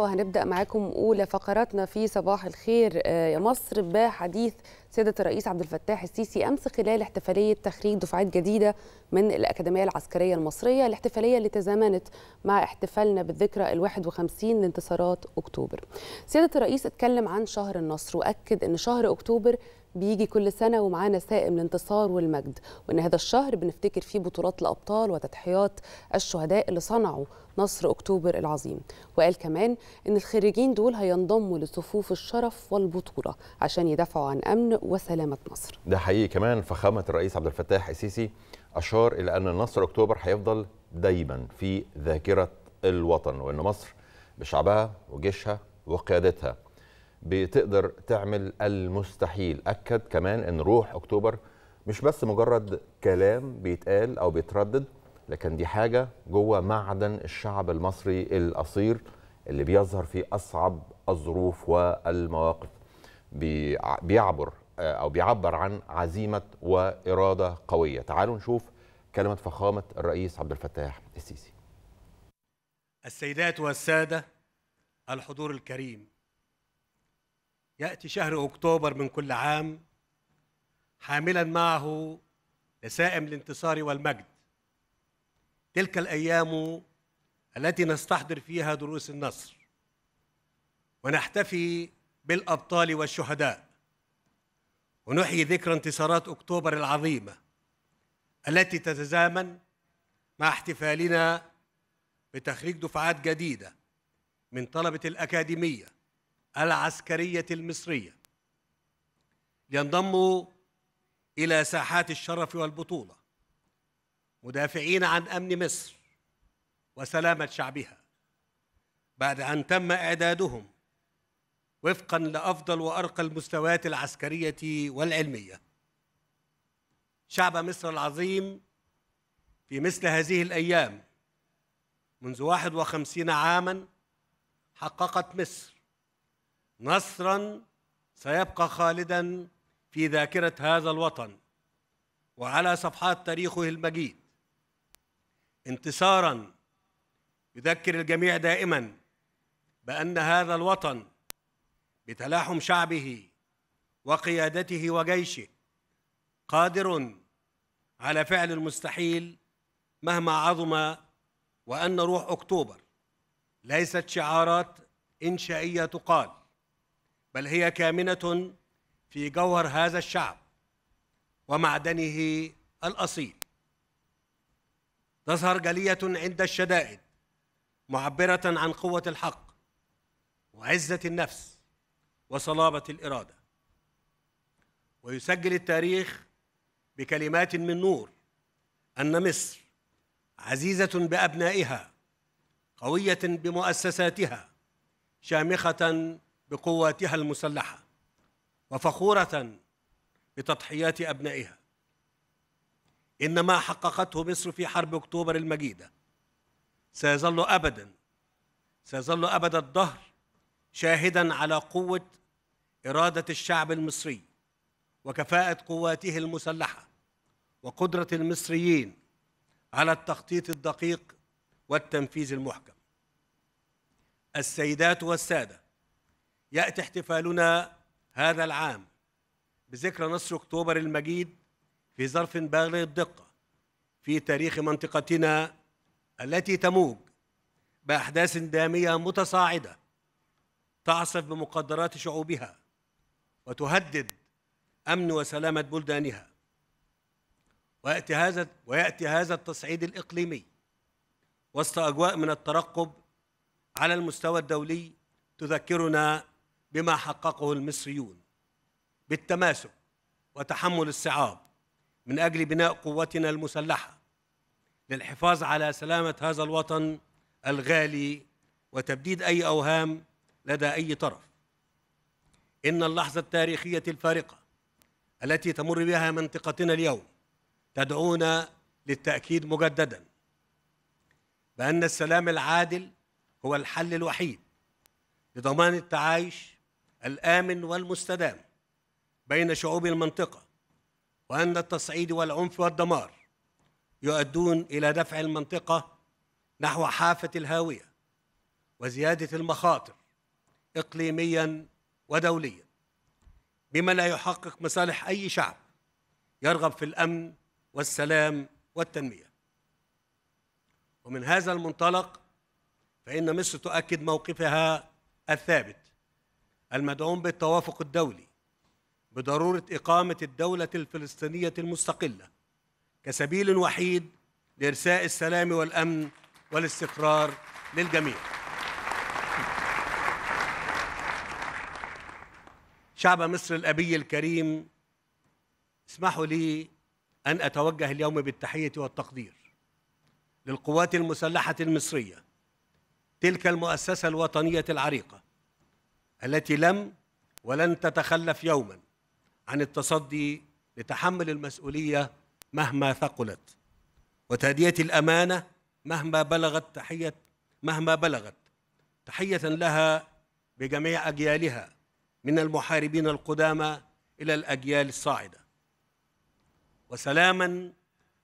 وهنبدأ معاكم أولى فقراتنا في صباح الخير آه، يا مصر بحديث سيادة الرئيس عبد الفتاح السيسي أمس خلال احتفالية تخريج دفعات جديدة من الأكاديمية العسكرية المصرية الاحتفالية اللي تزامنت مع احتفالنا بالذكرى الواحد وخمسين لانتصارات أكتوبر سيادة الرئيس اتكلم عن شهر النصر وأكد أن شهر أكتوبر بيجي كل سنه ومعانا سائم الانتصار والمجد وان هذا الشهر بنفتكر فيه بطولات الابطال وتضحيات الشهداء اللي صنعوا نصر اكتوبر العظيم وقال كمان ان الخريجين دول هينضموا لصفوف الشرف والبطوله عشان يدافعوا عن امن وسلامه مصر ده حقيقي كمان فخامه الرئيس عبد الفتاح السيسي اشار الى ان نصر اكتوبر هيفضل دايما في ذاكره الوطن وان مصر بشعبها وجيشها وقيادتها بتقدر تعمل المستحيل اكد كمان ان روح اكتوبر مش بس مجرد كلام بيتقال او بيتردد لكن دي حاجه جوه معدن الشعب المصري الاصيل اللي بيظهر في اصعب الظروف والمواقف بيعبر آه، او بيعبر عن عزيمه واراده قويه تعالوا نشوف كلمه فخامه الرئيس عبد الفتاح السيسي السيدات والساده الحضور الكريم يأتي شهر أكتوبر من كل عام حاملا معه لسائم الانتصار والمجد تلك الأيام التي نستحضر فيها دروس النصر ونحتفي بالأبطال والشهداء ونحيي ذكرى انتصارات أكتوبر العظيمة التي تتزامن مع احتفالنا بتخريج دفعات جديدة من طلبة الأكاديمية العسكرية المصرية لينضموا إلى ساحات الشرف والبطولة مدافعين عن أمن مصر وسلامة شعبها بعد أن تم إعدادهم وفقا لأفضل وأرقى المستويات العسكرية والعلمية شعب مصر العظيم في مثل هذه الأيام منذ 51 عاما حققت مصر نصرا سيبقى خالدا في ذاكره هذا الوطن وعلى صفحات تاريخه المجيد انتصارا يذكر الجميع دائما بان هذا الوطن بتلاحم شعبه وقيادته وجيشه قادر على فعل المستحيل مهما عظم وان روح اكتوبر ليست شعارات انشائيه تقال بل هي كامنه في جوهر هذا الشعب ومعدنه الاصيل تظهر جليه عند الشدائد معبره عن قوه الحق وعزه النفس وصلابه الاراده ويسجل التاريخ بكلمات من نور ان مصر عزيزه بابنائها قويه بمؤسساتها شامخه بقواتها المسلحه وفخوره بتضحيات ابنائها ان ما حققته مصر في حرب اكتوبر المجيده سيظل ابدا سيظل ابد الدهر شاهدا على قوه اراده الشعب المصري وكفاءه قواته المسلحه وقدره المصريين على التخطيط الدقيق والتنفيذ المحكم السيدات والساده يأتي احتفالنا هذا العام بذكرى نصر أكتوبر المجيد في ظرف بالغ الدقة في تاريخ منطقتنا التي تموج بأحداث دامية متصاعدة تعصف بمقدرات شعوبها وتهدد أمن وسلامة بلدانها ويأتي هذا ويأتي هذا التصعيد الإقليمي وسط أجواء من الترقب على المستوى الدولي تذكرنا بما حققه المصريون بالتماسك وتحمل الصعاب من اجل بناء قوتنا المسلحه للحفاظ على سلامه هذا الوطن الغالي وتبديد اي اوهام لدى اي طرف ان اللحظه التاريخيه الفارقه التي تمر بها منطقتنا اليوم تدعونا للتاكيد مجددا بان السلام العادل هو الحل الوحيد لضمان التعايش الآمن والمستدام بين شعوب المنطقة وأن التصعيد والعنف والدمار يؤدون إلى دفع المنطقة نحو حافة الهاوية وزيادة المخاطر إقليميا ودوليا بما لا يحقق مصالح أي شعب يرغب في الأمن والسلام والتنمية ومن هذا المنطلق فإن مصر تؤكد موقفها الثابت المدعوم بالتوافق الدولي بضروره اقامه الدوله الفلسطينيه المستقله كسبيل وحيد لارساء السلام والامن والاستقرار للجميع شعب مصر الابي الكريم اسمحوا لي ان اتوجه اليوم بالتحيه والتقدير للقوات المسلحه المصريه تلك المؤسسه الوطنيه العريقه التي لم ولن تتخلف يوما عن التصدي لتحمل المسؤوليه مهما ثقلت وتاديه الامانه مهما بلغت تحيه مهما بلغت تحيه لها بجميع اجيالها من المحاربين القدامى الى الاجيال الصاعده وسلاما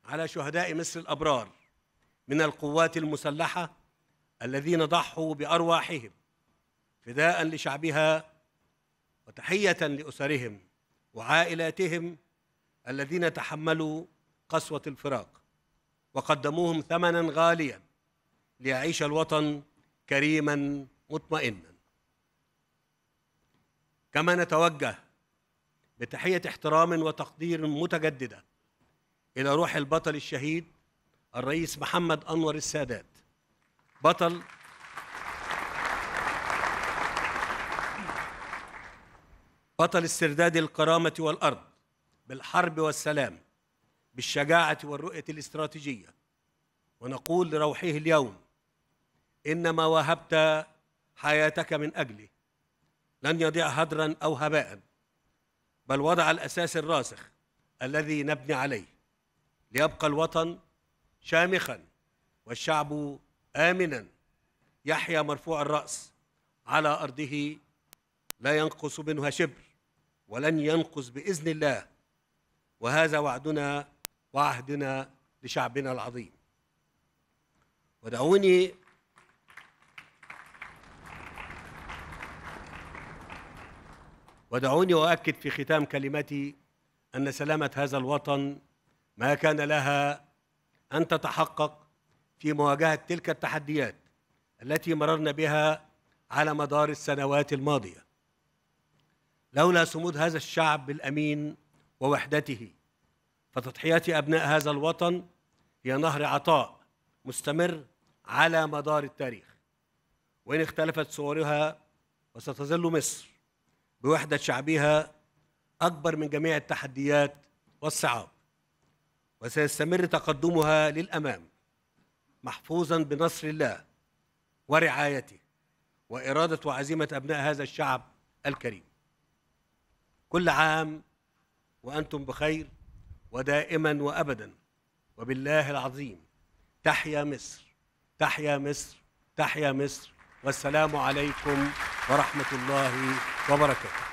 على شهداء مصر الابرار من القوات المسلحه الذين ضحوا بارواحهم فداء لشعبها وتحية لأسرهم وعائلاتهم الذين تحملوا قسوة الفراق وقدموهم ثمنا غاليا ليعيش الوطن كريما مطمئنا كما نتوجه بتحية احترام وتقدير متجددة إلى روح البطل الشهيد الرئيس محمد أنور السادات بطل بطل استرداد الكرامة والأرض بالحرب والسلام بالشجاعة والرؤية الاستراتيجية ونقول لروحه اليوم إن ما وهبت حياتك من أجله لن يضيع هدرا أو هباء بل وضع الأساس الراسخ الذي نبني عليه ليبقى الوطن شامخا والشعب آمنا يحيا مرفوع الرأس على أرضه لا ينقص منها شبر ولن ينقص باذن الله وهذا وعدنا وعهدنا لشعبنا العظيم ودعوني ودعوني اؤكد في ختام كلمتي ان سلامه هذا الوطن ما كان لها ان تتحقق في مواجهه تلك التحديات التي مررنا بها على مدار السنوات الماضيه لولا صمود هذا الشعب الامين ووحدته فتضحيات ابناء هذا الوطن هي نهر عطاء مستمر على مدار التاريخ وان اختلفت صورها وستظل مصر بوحده شعبها اكبر من جميع التحديات والصعاب وسيستمر تقدمها للامام محفوظا بنصر الله ورعايته واراده وعزيمه ابناء هذا الشعب الكريم كل عام وأنتم بخير ودائما وأبدا وبالله العظيم تحيا مصر تحيا مصر تحيا مصر والسلام عليكم ورحمة الله وبركاته